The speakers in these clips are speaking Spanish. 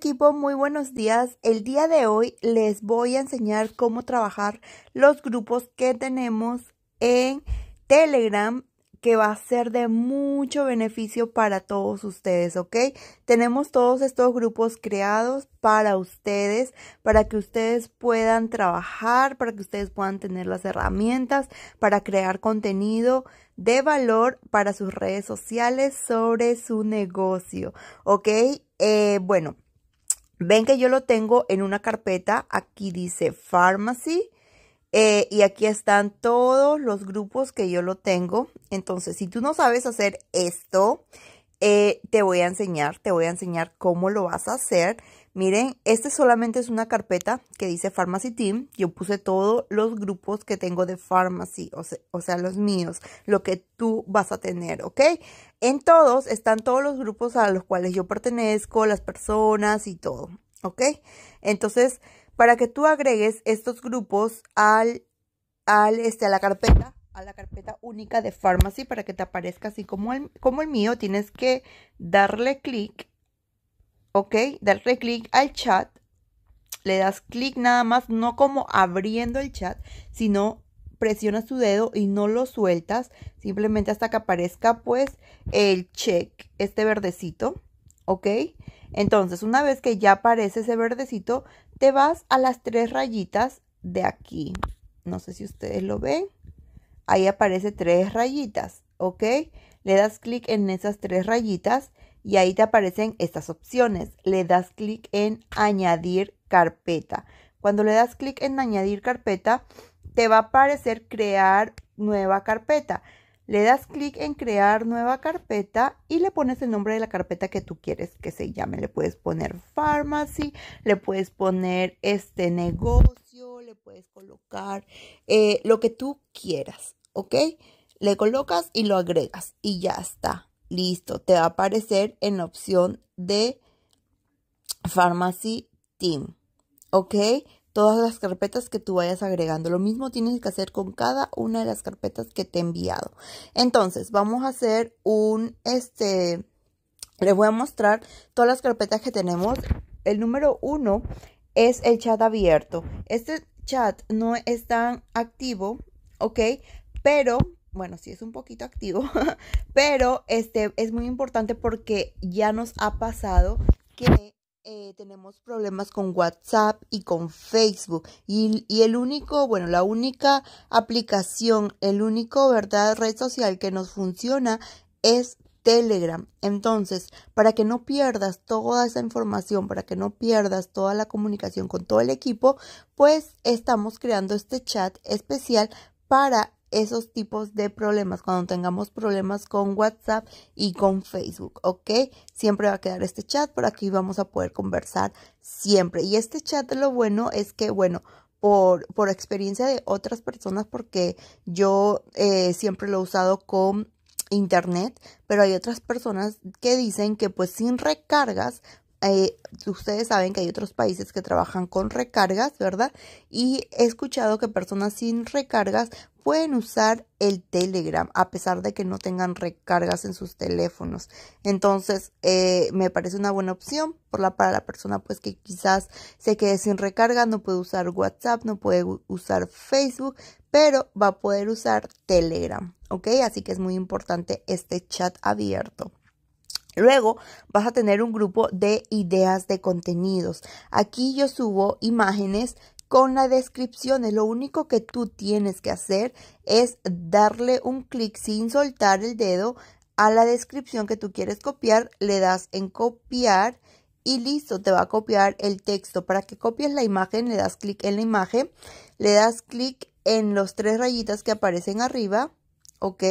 equipo, muy buenos días. El día de hoy les voy a enseñar cómo trabajar los grupos que tenemos en Telegram, que va a ser de mucho beneficio para todos ustedes, ¿ok? Tenemos todos estos grupos creados para ustedes, para que ustedes puedan trabajar, para que ustedes puedan tener las herramientas para crear contenido de valor para sus redes sociales sobre su negocio, ¿ok? Eh, bueno. Ven que yo lo tengo en una carpeta, aquí dice Pharmacy eh, y aquí están todos los grupos que yo lo tengo. Entonces, si tú no sabes hacer esto, eh, te voy a enseñar, te voy a enseñar cómo lo vas a hacer. Miren, este solamente es una carpeta que dice Pharmacy Team. Yo puse todos los grupos que tengo de Pharmacy, o sea, o sea, los míos, lo que tú vas a tener, ¿ok? En todos están todos los grupos a los cuales yo pertenezco, las personas y todo, ¿ok? Entonces, para que tú agregues estos grupos al, al, este, a la carpeta, a la carpeta única de Pharmacy para que te aparezca así como el, como el mío. Tienes que darle clic, ¿ok? Darle clic al chat. Le das clic nada más, no como abriendo el chat, sino presionas tu dedo y no lo sueltas, simplemente hasta que aparezca pues el check, este verdecito, ¿ok? Entonces, una vez que ya aparece ese verdecito, te vas a las tres rayitas de aquí. No sé si ustedes lo ven ahí aparece tres rayitas, ¿ok? Le das clic en esas tres rayitas y ahí te aparecen estas opciones. Le das clic en añadir carpeta. Cuando le das clic en añadir carpeta, te va a aparecer crear nueva carpeta. Le das clic en crear nueva carpeta y le pones el nombre de la carpeta que tú quieres que se llame. Le puedes poner pharmacy, le puedes poner este negocio, le puedes colocar eh, lo que tú quieras. ¿ok? Le colocas y lo agregas y ya está. Listo, te va a aparecer en la opción de Pharmacy Team, ¿ok? Todas las carpetas que tú vayas agregando. Lo mismo tienes que hacer con cada una de las carpetas que te he enviado. Entonces, vamos a hacer un, este, les voy a mostrar todas las carpetas que tenemos. El número uno es el chat abierto. Este chat no es tan activo, ¿ok? pero bueno, sí es un poquito activo, pero este es muy importante porque ya nos ha pasado que eh, tenemos problemas con WhatsApp y con Facebook. Y, y, el único, bueno, la única aplicación, el único, ¿verdad?, red social que nos funciona es Telegram. Entonces, para que no pierdas toda esa información, para que no pierdas toda la comunicación con todo el equipo, pues estamos creando este chat especial para esos tipos de problemas, cuando tengamos problemas con WhatsApp y con Facebook, ¿ok? Siempre va a quedar este chat, por aquí vamos a poder conversar siempre. Y este chat lo bueno es que, bueno, por, por experiencia de otras personas, porque yo eh, siempre lo he usado con internet, pero hay otras personas que dicen que pues sin recargas eh, ustedes saben que hay otros países que trabajan con recargas, ¿verdad? Y he escuchado que personas sin recargas pueden usar el Telegram a pesar de que no tengan recargas en sus teléfonos. Entonces, eh, me parece una buena opción para la persona pues que quizás se quede sin recarga, no puede usar WhatsApp, no puede usar Facebook, pero va a poder usar Telegram, ¿ok? Así que es muy importante este chat abierto. Luego vas a tener un grupo de ideas de contenidos. Aquí yo subo imágenes con la descripción. Lo único que tú tienes que hacer es darle un clic sin soltar el dedo a la descripción que tú quieres copiar. Le das en copiar y listo, te va a copiar el texto. Para que copies la imagen, le das clic en la imagen, le das clic en los tres rayitas que aparecen arriba, ¿ok?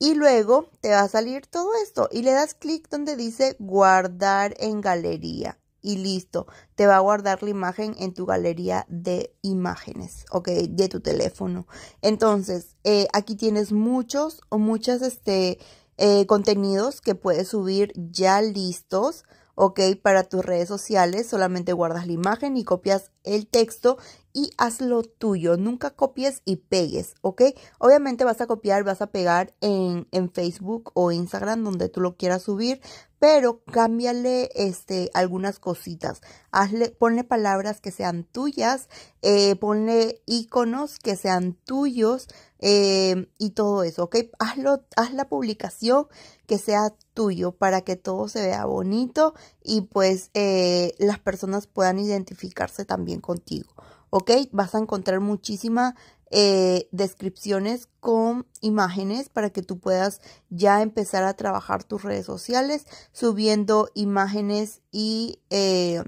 Y luego te va a salir todo esto y le das clic donde dice guardar en galería. Y listo, te va a guardar la imagen en tu galería de imágenes, ok, de tu teléfono. Entonces, eh, aquí tienes muchos o muchas este, eh, contenidos que puedes subir ya listos, ok, para tus redes sociales. Solamente guardas la imagen y copias el texto y hazlo tuyo. Nunca copies y pegues, ¿ok? Obviamente vas a copiar, vas a pegar en, Facebook o Instagram donde tú lo quieras subir, pero cámbiale este, algunas cositas. Hazle, ponle palabras que sean tuyas, eh, ponle iconos que sean tuyos em, y todo eso, ¿ok? Hazlo, haz la publicación que sea tuyo para que todo se vea bonito y pues eh, las personas puedan identificarse también contigo. ¿Ok? Vas a encontrar muchísimas eh, descripciones con imágenes para que tú puedas ya empezar a trabajar tus redes sociales subiendo imágenes y, eh,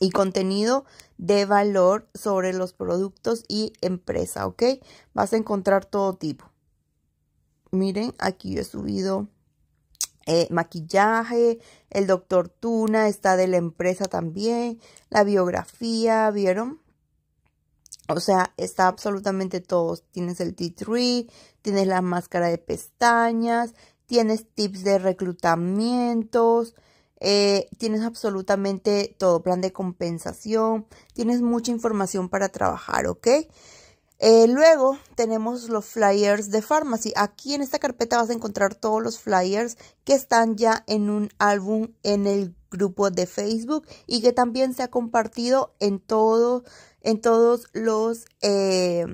y contenido de valor sobre los productos y empresa. ¿Ok? Vas a encontrar todo tipo. Miren, aquí yo he subido eh, maquillaje, el doctor Tuna está de la empresa también, la biografía, ¿vieron? O sea, está absolutamente todo. Tienes el T3, tienes la máscara de pestañas, tienes tips de reclutamientos, eh, tienes absolutamente todo, plan de compensación, tienes mucha información para trabajar, ¿ok? Eh, luego tenemos los flyers de Pharmacy. Aquí en esta carpeta vas a encontrar todos los flyers que están ya en un álbum en el grupo de Facebook y que también se ha compartido en, en todos los... Eh,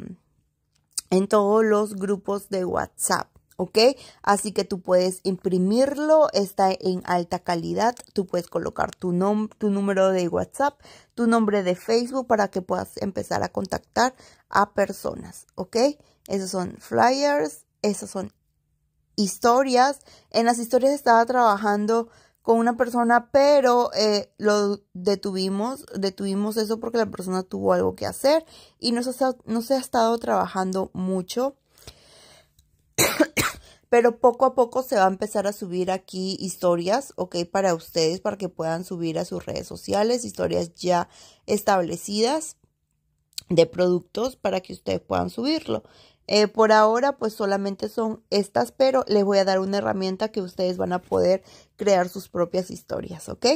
en todos los grupos de WhatsApp. ¿ok? Así que tú puedes imprimirlo, está en alta calidad, tú puedes colocar tu, tu número de WhatsApp, tu nombre de Facebook para que puedas empezar a contactar a personas, ¿ok? Esos son flyers, esas son historias. En las historias estaba trabajando con una persona, pero eh, lo detuvimos, detuvimos eso porque la persona tuvo algo que hacer y no no se ha estado trabajando mucho pero poco a poco se va a empezar a subir aquí historias, ¿ok? Para ustedes, para que puedan subir a sus redes sociales, historias ya establecidas de productos para que ustedes puedan subirlo. Eh, por ahora, pues solamente son estas, pero les voy a dar una herramienta que ustedes van a poder crear sus propias historias, ¿ok?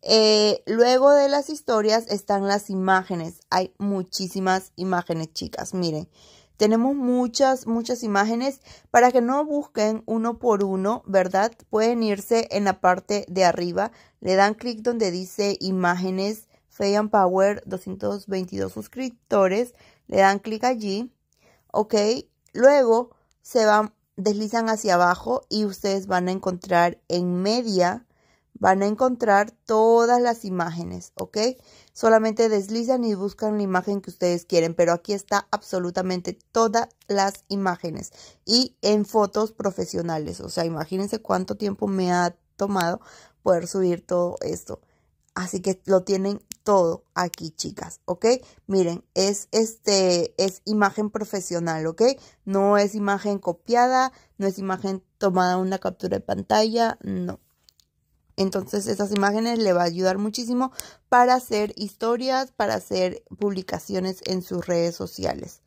Eh, luego de las historias están las imágenes. Hay muchísimas imágenes, chicas. Miren, tenemos muchas, muchas imágenes para que no busquen uno por uno, ¿verdad? Pueden irse en la parte de arriba, le dan clic donde dice imágenes, Fey and Power, 222 suscriptores, le dan clic allí, ¿ok? Luego se van, deslizan hacia abajo y ustedes van a encontrar en media van a encontrar todas las imágenes, ¿ok? Solamente deslizan y buscan la imagen que ustedes quieren, pero aquí está absolutamente todas las imágenes y en fotos profesionales, o sea, imagínense cuánto tiempo me ha tomado poder subir todo esto. Así que lo tienen todo aquí, chicas, ¿ok? Miren, es este, es imagen profesional, ¿ok? No es imagen copiada, no es imagen tomada una captura de pantalla, no entonces esas imágenes le va a ayudar muchísimo para hacer historias, para hacer publicaciones en sus redes sociales.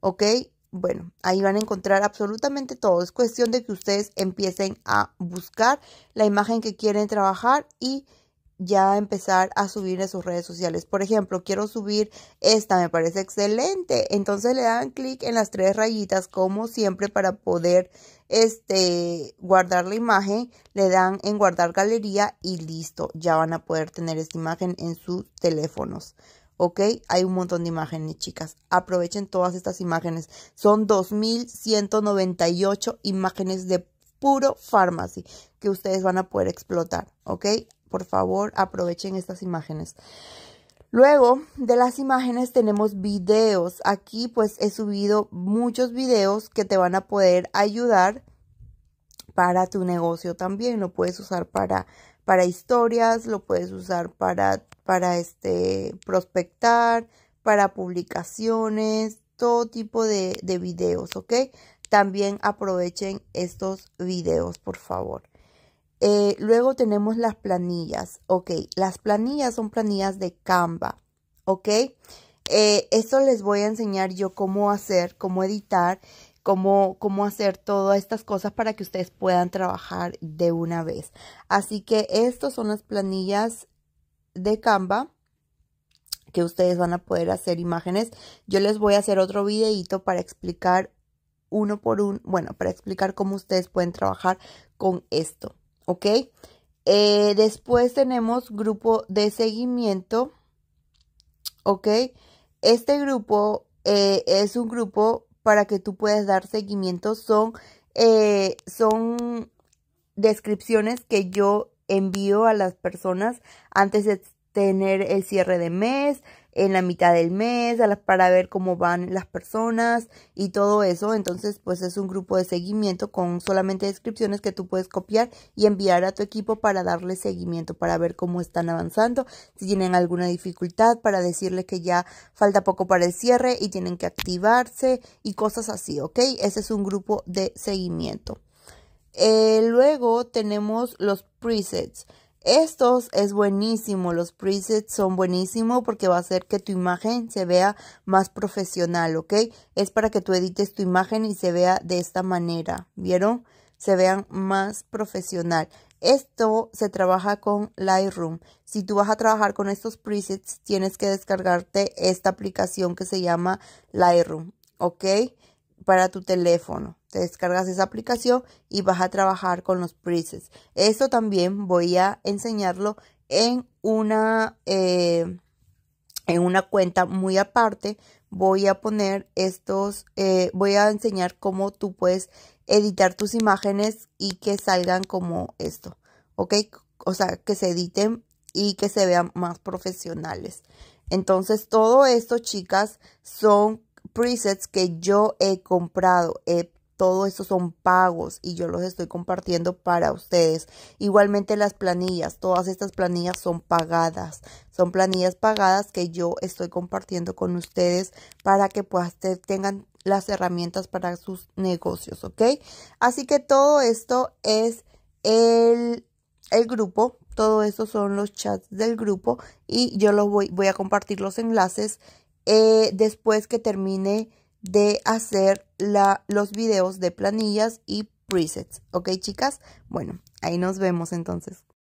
¿Ok? Bueno, ahí van a encontrar absolutamente todo. Es cuestión de que ustedes empiecen a buscar la imagen que quieren trabajar y ya empezar a subir en sus redes sociales. Por ejemplo, quiero subir esta, me parece excelente. Entonces le dan clic en las tres rayitas, como siempre, para poder este, guardar la imagen. Le dan en guardar galería y listo. Ya van a poder tener esta imagen en sus teléfonos. ¿ok? Hay un montón de imágenes, chicas. Aprovechen todas estas imágenes. Son 2.198 imágenes de puro pharmacy que ustedes van a poder explotar, ¿ok? Por favor, aprovechen estas imágenes. Luego de las imágenes tenemos videos. Aquí pues he subido muchos videos que te van a poder ayudar para tu negocio también. Lo puedes usar para, para historias, lo puedes usar para, para este, prospectar, para publicaciones, todo tipo de, de videos, ¿ok? También aprovechen estos videos, por favor. Eh, luego tenemos las planillas, ok. Las planillas son planillas de Canva, ok. Eh, esto les voy a enseñar yo cómo hacer, cómo editar, cómo, cómo hacer todas estas cosas para que ustedes puedan trabajar de una vez. Así que estas son las planillas de Canva que ustedes van a poder hacer imágenes. Yo les voy a hacer otro videito para explicar uno por uno, bueno, para explicar cómo ustedes pueden trabajar con esto. ¿ok? Eh, después tenemos grupo de seguimiento, ¿ok? Este grupo eh, es un grupo para que tú puedas dar seguimiento. Son, eh, son descripciones que yo envío a las personas antes de tener el cierre de mes, en la mitad del mes, a las, para ver cómo van las personas y todo eso. Entonces, pues es un grupo de seguimiento con solamente descripciones que tú puedes copiar y enviar a tu equipo para darle seguimiento, para ver cómo están avanzando, si tienen alguna dificultad, para decirles que ya falta poco para el cierre y tienen que activarse y cosas así, ¿ok? Ese es un grupo de seguimiento. Eh, luego tenemos los presets. Estos es buenísimo, los presets son buenísimos porque va a hacer que tu imagen se vea más profesional, ¿ok? Es para que tú edites tu imagen y se vea de esta manera, ¿vieron? Se vean más profesional. Esto se trabaja con Lightroom. Si tú vas a trabajar con estos presets, tienes que descargarte esta aplicación que se llama Lightroom, ¿ok? para tu teléfono. Te descargas esa aplicación y vas a trabajar con los presets. Esto también voy a enseñarlo en una, eh, en una cuenta muy aparte. Voy a poner estos, eh, voy a enseñar cómo tú puedes editar tus imágenes y que salgan como esto, ¿ok? O sea, que se editen y que se vean más profesionales. Entonces, todo esto, chicas, son presets que yo he comprado. todo eso son pagos y yo los estoy compartiendo para ustedes. Igualmente las planillas, todas estas planillas son pagadas. Son planillas pagadas que yo estoy compartiendo con ustedes para que pues tengan las herramientas para sus negocios, ¿ok? Así que todo esto es el, el grupo todo esto son los chats del grupo y yo los voy, voy a compartir los enlaces eh, después que termine de hacer los videos de planillas y presets. ¿Ok, chicas? Bueno, ahí nos vemos entonces.